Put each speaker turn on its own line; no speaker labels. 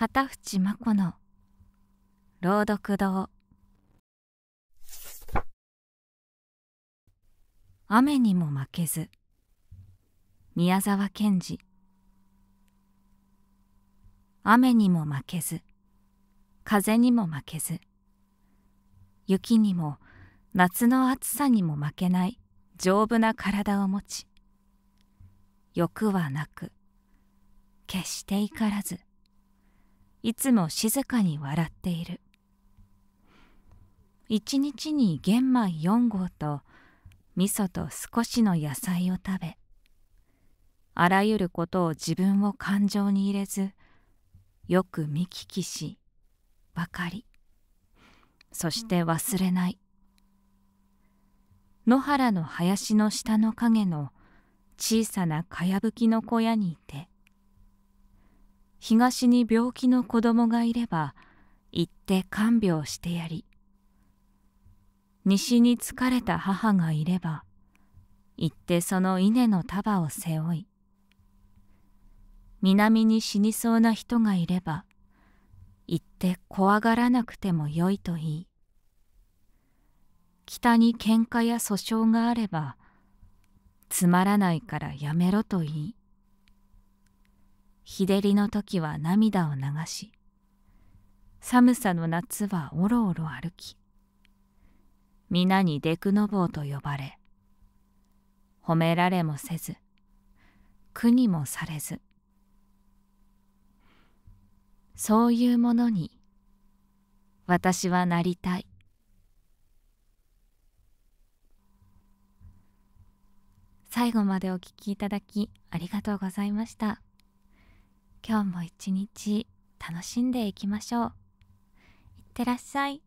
片淵真子の朗読堂雨にも負けず宮沢賢治雨にも負けず風にも負けず雪にも夏の暑さにも負けない丈夫な体を持ち欲はなく決して怒らずいつも静かに笑っている一日に玄米4合と味噌と少しの野菜を食べあらゆることを自分を感情に入れずよく見聞きしばかりそして忘れない野原の林の下の影の小さなかやぶきの小屋にいて東に病気の子供がいれば行って看病してやり西に疲れた母がいれば行ってその稲の束を背負い南に死にそうな人がいれば行って怖がらなくてもよいと言い北に喧嘩や訴訟があればつまらないからやめろと言い日照りの時は涙を流し寒さの夏はおろおろ歩き皆にデクノボーと呼ばれ褒められもせず苦にもされずそういうものに私はなりたい最後までお聴きいただきありがとうございました。今日も一日楽しんでいきましょう。いってらっしゃい。